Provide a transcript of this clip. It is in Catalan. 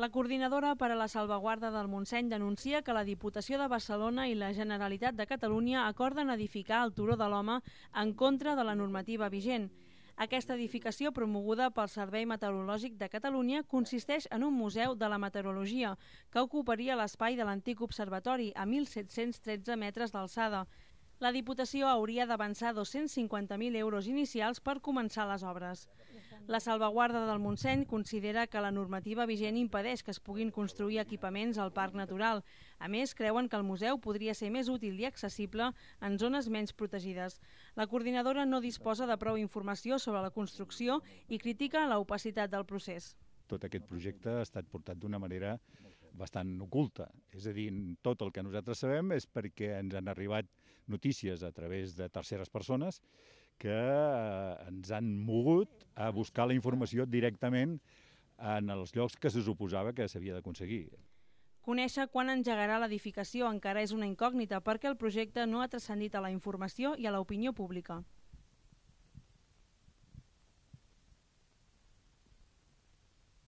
La coordinadora per a la salvaguarda del Montseny denuncia que la Diputació de Barcelona i la Generalitat de Catalunya acorden edificar el Turó de l'Home en contra de la normativa vigent. Aquesta edificació, promoguda pel Servei Meteorològic de Catalunya, consisteix en un museu de la meteorologia, que ocuparia l'espai de l'antic observatori, a 1.713 metres d'alçada. La Diputació hauria d'avançar 250.000 euros inicials per començar les obres. La salvaguarda del Montseny considera que la normativa vigent impedeix que es puguin construir equipaments al Parc Natural. A més, creuen que el museu podria ser més útil i accessible en zones menys protegides. La coordinadora no disposa de prou informació sobre la construcció i critica l'opacitat del procés. Tot aquest projecte ha estat portat d'una manera bastant oculta. És a dir, tot el que nosaltres sabem és perquè ens han arribat notícies a través de terceres persones que eh, ens han mogut a buscar la informació directament en els llocs que se suposava que s'havia d'aconseguir. Conèixer quan engegarà l'edificació encara és una incògnita perquè el projecte no ha transcendit a la informació i a l'opinió pública.